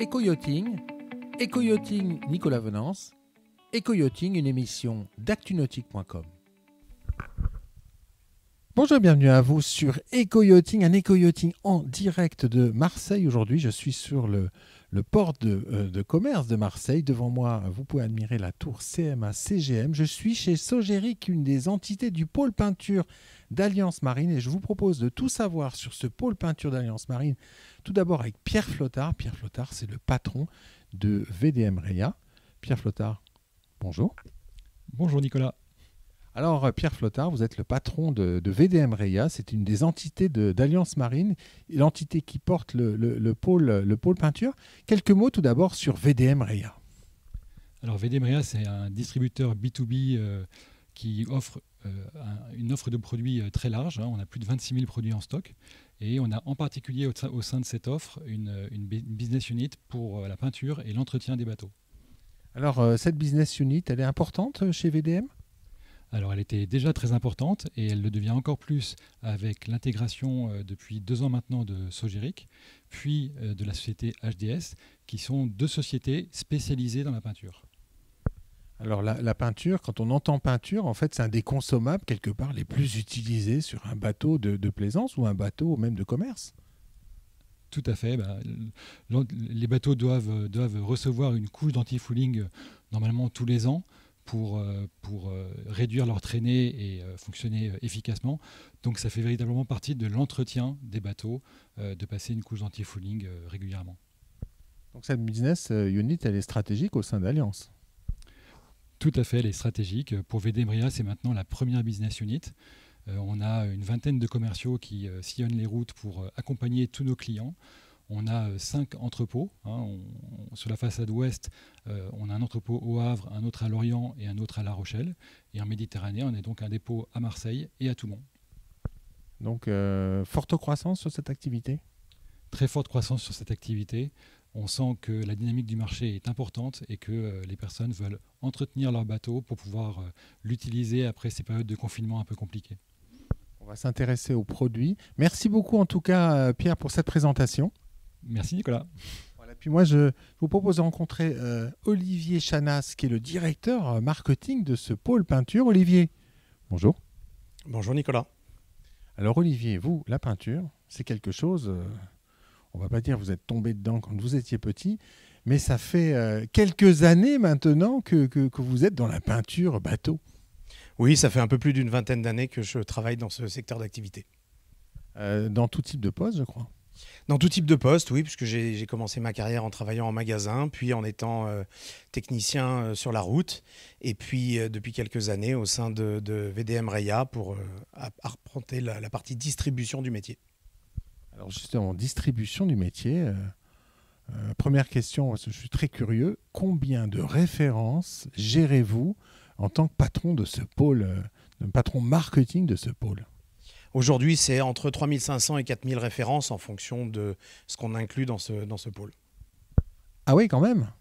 Éco-Yachting, Nicolas Venance, éco une émission d'actunautique.com. Bonjour, bienvenue à vous sur Éco-Yachting, un éco en direct de Marseille. Aujourd'hui, je suis sur le le port euh, de, commerce de Marseille. Devant moi, vous pouvez admirer la tour CMA-CGM. Je suis chez Sogéric, une des entités du pôle peinture d'Alliance Marine, et je vous propose de tout savoir sur ce pôle peinture d'Alliance Marine. Tout d'abord avec Pierre Flottard. Pierre Flottard, c'est le patron de VDM Réa. Pierre Flottard, bonjour. Bonjour Nicolas. Alors, euh, Pierre Flottard, vous êtes le patron de, VDM Reya. C'est une des entités d'Alliance Marine, l'entité qui porte le, pôle, le pôle peinture. Quelques mots tout d'abord sur VDM Reya. Alors, VDM Reya, c'est un distributeur B2B euh, qui offre euh, une offre de produits très large. Hein. On a plus de 26 000 produits en stock. Et on a en particulier au, sein de cette offre une business unit pour la peinture et l'entretien des bateaux. Alors, cette business unit, elle est importante chez VDM alors elle était déjà très importante et elle le devient encore plus avec l'intégration euh, depuis deux ans maintenant de Sogeric, puis euh, de la société HDS, qui sont deux sociétés spécialisées dans la peinture. Alors la, peinture, quand on entend peinture, en fait c'est un des consommables quelque part les plus utilisés sur un bateau de, plaisance ou un bateau même de commerce. Tout à fait. Bah, les bateaux doivent, euh, doivent recevoir une couche d'anti-fouling normalement tous les ans pour, euh, pour euh, réduire leur traînée et euh, fonctionner efficacement. Donc ça fait véritablement partie de l'entretien des bateaux de passer une couche anti fouling régulièrement. Donc cette business unit, elle est stratégique au sein d'Alliance Tout à fait, elle est stratégique. Pour VDMRIA, c'est maintenant la première business unit. On a une vingtaine de commerciaux qui sillonnent les routes pour accompagner tous nos clients. On a euh, cinq entrepôts. Hein, sur la façade ouest, euh, on a un entrepôt au Havre, un autre à Lorient et un autre à La Rochelle. Et en Méditerranée, on est donc un dépôt à Marseille et à Toulon. Donc, euh, forte croissance sur cette activité Très forte croissance sur cette activité. On sent que la dynamique du marché est importante et que les personnes veulent entretenir leur bateau pour pouvoir l'utiliser après ces périodes de confinement un peu compliquées. On va s'intéresser aux produits. Merci beaucoup en tout cas Pierre pour cette présentation. Merci Nicolas. puis moi, je, vous propose de rencontrer euh, Olivier Chanas, qui est le directeur euh, marketing de ce pôle peinture. Olivier, bonjour. Bonjour Nicolas. Alors Olivier, vous, la peinture, c'est quelque chose, on euh, on va pas dire vous êtes tombé dedans quand vous étiez petit, mais ça fait quelques années maintenant que, que, vous êtes dans la peinture bateau. Oui, ça fait un peu plus d'une vingtaine d'années que je travaille dans ce secteur d'activité. dans tout type de poste, je crois. Dans tout type de poste, oui, puisque j'ai commencé ma carrière en travaillant en magasin, puis en étant euh, technicien euh, sur la route, et puis euh, depuis quelques années au sein de, VDM Reya pour arpenter la, partie distribution du métier. Alors justement, distribution du métier, première question, je suis très curieux, combien de références gérez-vous en tant que patron de ce pôle, patron marketing de ce pôle Aujourd'hui, c'est entre 3500 et 4000 références en fonction de ce qu'on inclut dans ce, dans ce pôle. Ah oui, quand même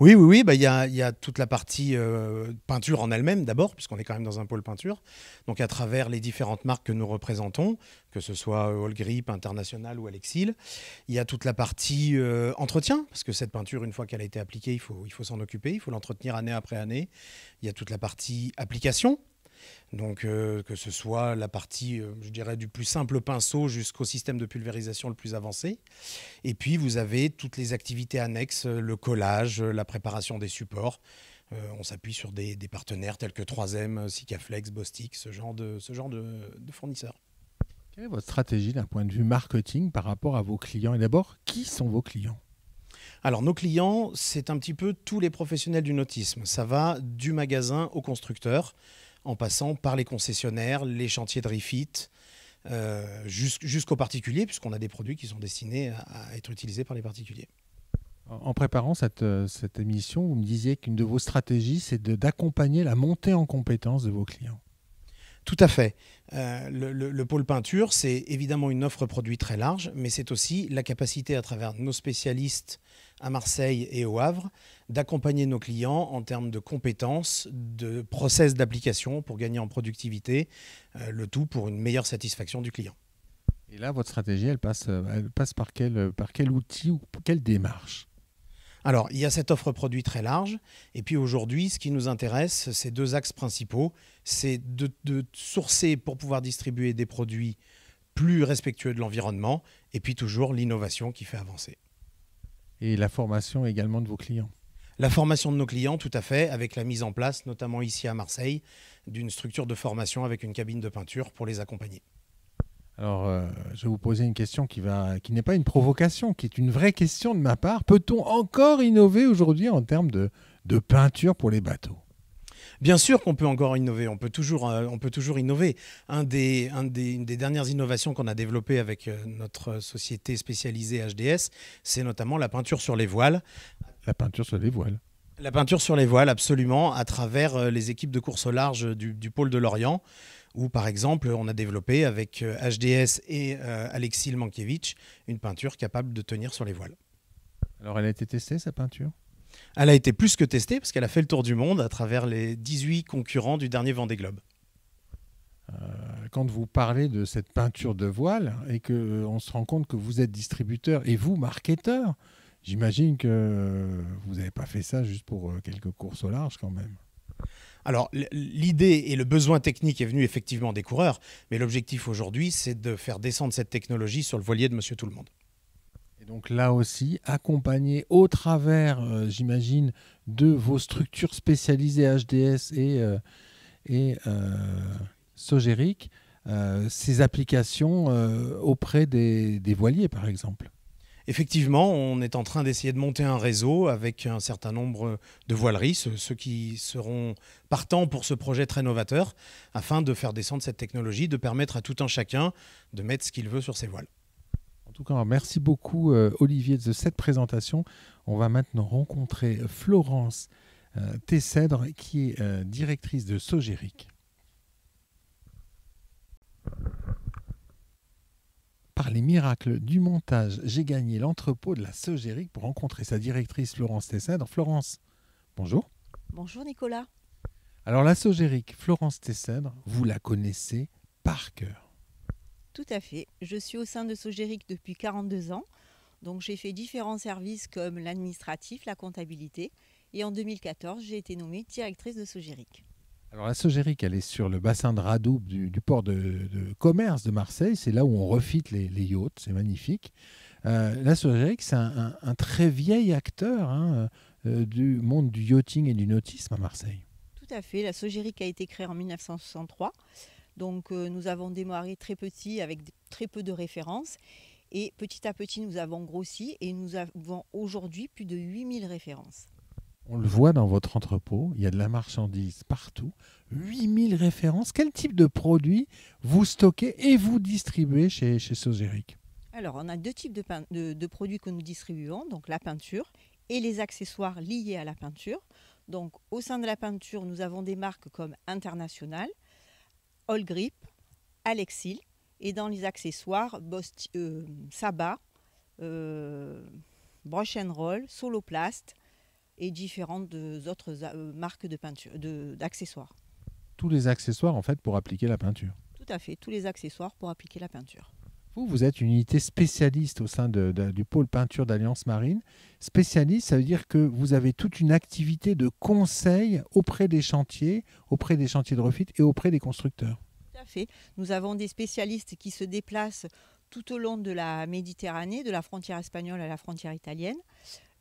oui, oui, oui. Bah, il y, a, toute la partie euh, peinture en elle-même d'abord, puisqu'on est quand même dans un pôle peinture. Donc à travers les différentes marques que nous représentons, que ce soit euh, All International ou Alexil, il y a toute la partie euh, entretien, parce que cette peinture, une fois qu'elle a été appliquée, il faut, il faut s'en occuper, il faut l'entretenir année après année. Il y a toute la partie application, donc euh, que ce soit la partie, euh, je dirais, du plus simple pinceau jusqu'au système de pulvérisation le plus avancé. Et puis vous avez toutes les activités annexes, euh, le collage, la préparation des supports. on s'appuie sur des, partenaires tels que 3M, Sikaflex, Bostik, ce genre de, ce de fournisseurs. Quelle est votre stratégie d'un point de vue marketing par rapport à vos clients Et d'abord, qui sont vos clients alors nos clients, c'est un petit peu tous les professionnels du nautisme. Ça va du magasin au constructeur en passant par les concessionnaires, les chantiers de refit, euh, jusqu'aux particuliers, puisqu'on a des produits qui sont destinés à, être utilisés par les particuliers. En préparant cette, euh, cette émission, vous me disiez qu'une de vos stratégies, c'est d'accompagner la montée en compétence de vos clients. Tout à fait. Euh, le, pôle peinture, c'est évidemment une offre produit très large, mais c'est aussi la capacité à travers nos spécialistes à Marseille et au Havre d'accompagner nos clients en termes de compétences, de process d'application pour gagner en productivité, euh, le tout pour une meilleure satisfaction du client. Et là, votre stratégie, elle passe, euh, elle passe par, quel, par quel outil ou quelle démarche alors, il y a cette offre produit très large. Et puis aujourd'hui, ce qui nous intéresse, c'est deux axes principaux. C'est de, de, sourcer pour pouvoir distribuer des produits plus respectueux de l'environnement. Et puis toujours l'innovation qui fait avancer. Et la formation également de vos clients la formation de nos clients, tout à fait, avec la mise en place, notamment ici à Marseille, d'une structure de formation avec une cabine de peinture pour les accompagner. Alors, euh, je vais vous poser une question qui, n'est pas une provocation, qui est une vraie question de ma part. Peut-on encore innover aujourd'hui en termes de, peinture pour les bateaux Bien sûr qu'on peut encore innover, on peut toujours, euh, innover. Un des, une des dernières innovations qu'on a développées avec euh, notre société spécialisée HDS, c'est notamment la peinture sur les voiles. La peinture sur les voiles. La peinture sur les voiles, absolument, à travers les équipes de course au large du pôle de l'Orient où par exemple, on a développé avec HDS euh, et euh, Alexis Mankiewicz une peinture capable de tenir sur les voiles. Alors elle a été testée, sa peinture Elle a été plus que testée parce qu'elle a fait le tour du monde à travers les 18 concurrents du dernier Vendée Globe. Euh, quand vous parlez de cette peinture de voile et qu'on on se rend compte que vous êtes distributeur et vous marketeur, j'imagine que vous n'avez pas fait ça juste pour quelques courses au large quand même. Alors l'idée et le besoin technique est venu effectivement des coureurs, mais l'objectif aujourd'hui, c'est de faire descendre cette technologie sur le voilier de Monsieur Tout le Monde. Et donc là aussi, accompagner au travers, euh, j'imagine, de vos structures spécialisées HDS et, euh, et euh, ces applications auprès des voiliers, par exemple effectivement, on est en train d'essayer de monter un réseau avec un certain nombre de voileries, ceux, qui seront partants pour ce projet très novateur, afin de faire descendre cette technologie, de permettre à tout un chacun de mettre ce qu'il veut sur ses voiles. En tout cas, merci beaucoup euh, Olivier de cette présentation. On va maintenant rencontrer Florence euh, Tessèdre, qui est euh, directrice de Sogéric. Par les miracles du montage, j'ai gagné l'entrepôt de la Sogéric pour rencontrer sa directrice Florence Tessin Florence. Bonjour. Bonjour Nicolas. Alors la Sogérique Florence Tessèdre, vous la connaissez par cœur. Tout à fait. Je suis au sein de Sogéric depuis 42 ans. Donc j'ai fait différents services comme l'administratif, la comptabilité. Et en 2014, j'ai été nommée directrice de Sogéric la Sogérique, elle est sur le bassin de Radoub du, port de, commerce de Marseille. C'est là où on refite les, yachts, c'est magnifique. Euh, la Sogéric, c'est un, très vieil acteur hein, euh, du monde du yachting et du nautisme à Marseille. Tout à fait, la Sogérique a été créée en 1963. Donc euh, nous avons démarré très petit avec très peu de références. Et petit à petit, nous avons grossi et nous avons aujourd'hui plus de 8000 références. On le voit dans votre entrepôt, il y a de la marchandise partout. 8000 références. Quel type de produits vous stockez et vous distribuez chez, chez Alors, on a deux types de, produits que nous distribuons, donc la peinture et les accessoires liés à la peinture. Donc, au sein de la peinture, nous avons des marques comme International, All Grip, Alexil, et dans les accessoires, Bosti, euh, Saba, euh, Brush and Roll, Soloplast, et différentes autres euh, marques de peinture, d'accessoires. tous les accessoires en fait pour appliquer la peinture. Tout à fait, tous les accessoires pour appliquer la peinture. Vous, vous êtes une unité spécialiste au sein du pôle peinture d'Alliance Marine. Spécialiste, ça veut dire que vous avez toute une activité de conseil auprès des chantiers, auprès des chantiers de refit et auprès des constructeurs. Tout à fait. Nous avons des spécialistes qui se déplacent tout au long de la Méditerranée, de la frontière espagnole à la frontière italienne,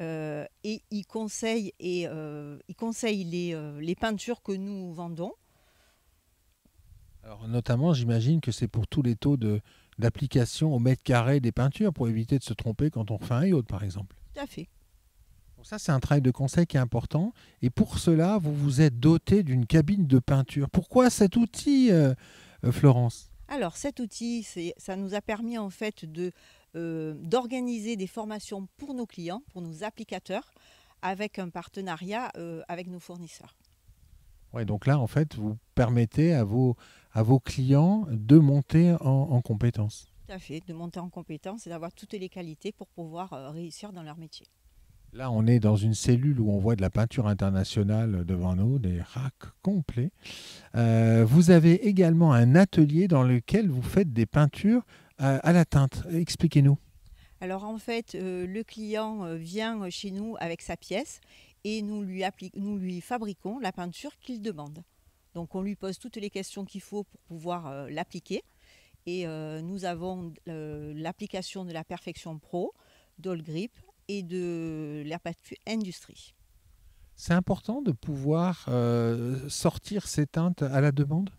euh, et il conseille et, euh, les, euh, les, peintures que nous vendons. Alors, notamment, j'imagine que c'est pour tous les taux d'application au mètre carré des peintures, pour éviter de se tromper quand on refait un yacht, par exemple. Tout à fait. ça, c'est un travail de conseil qui est important. Et pour cela, vous vous êtes doté d'une cabine de peinture. Pourquoi cet outil, Florence Alors, cet outil, ça nous a permis en fait de euh, d'organiser des formations pour nos clients, pour nos applicateurs, avec un partenariat euh, avec nos fournisseurs. Ouais, donc là, en fait, vous permettez à vos, à vos clients de monter en, en compétences. Tout à fait, de monter en compétences et d'avoir toutes les qualités pour pouvoir euh, réussir dans leur métier. Là, on est dans une cellule où on voit de la peinture internationale devant nous, des racks complets. vous avez également un atelier dans lequel vous faites des peintures à la teinte. Expliquez-nous. Alors en fait, euh, le client euh, vient euh, chez nous avec sa pièce et nous lui, nous lui fabriquons la peinture qu'il demande. Donc on lui pose toutes les questions qu'il faut pour pouvoir l'appliquer. Et nous avons l'application de la Perfection Pro, d'old Grip et de peinture Industrie. C'est important de pouvoir sortir ces teintes à la demande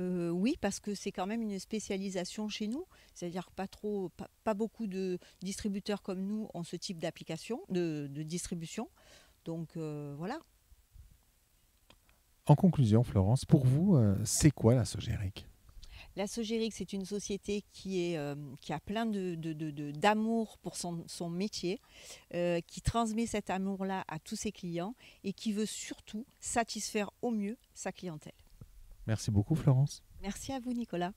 euh, oui, parce que c'est quand même une spécialisation chez nous. C'est-à-dire pas trop, pas, beaucoup de distributeurs comme nous ont ce type d'application, de, distribution. Donc euh, voilà. En conclusion, Florence, pour vous, euh, c'est quoi la Sogéric? la sogéric c'est une société qui, est, a plein d'amour de, pour son, métier, qui transmet cet amour-là à tous ses clients et qui veut surtout satisfaire au mieux sa clientèle. Merci beaucoup Florence. Merci à vous Nicolas.